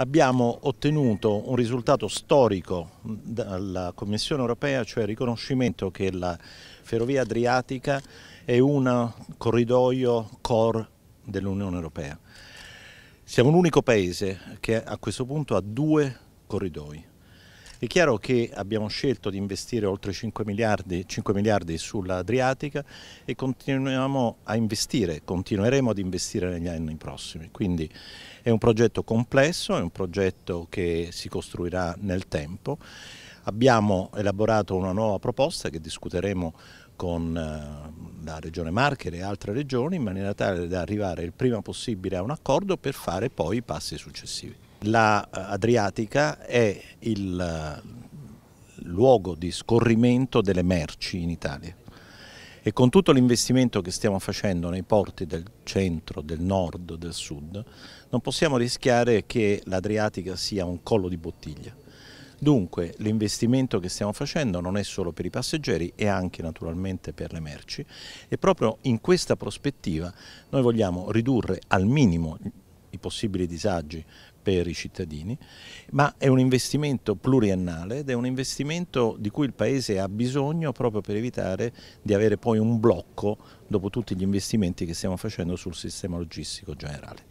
abbiamo ottenuto un risultato storico dalla Commissione europea, cioè il riconoscimento che la ferrovia adriatica è un corridoio core dell'Unione europea. Siamo l'unico paese che a questo punto ha due corridoi. È chiaro che abbiamo scelto di investire oltre 5 miliardi, 5 miliardi sull'Adriatica e continuiamo a investire, continueremo ad investire negli anni prossimi. Quindi è un progetto complesso, è un progetto che si costruirà nel tempo. Abbiamo elaborato una nuova proposta che discuteremo con eh, la Regione Marche e le altre regioni in maniera tale da arrivare il prima possibile a un accordo per fare poi i passi successivi. La eh, Adriatica è il eh, luogo di scorrimento delle merci in Italia e con tutto l'investimento che stiamo facendo nei porti del centro, del nord, del sud, non possiamo rischiare che l'Adriatica sia un collo di bottiglia. Dunque l'investimento che stiamo facendo non è solo per i passeggeri è anche naturalmente per le merci e proprio in questa prospettiva noi vogliamo ridurre al minimo possibili disagi per i cittadini, ma è un investimento pluriannale ed è un investimento di cui il Paese ha bisogno proprio per evitare di avere poi un blocco dopo tutti gli investimenti che stiamo facendo sul sistema logistico generale.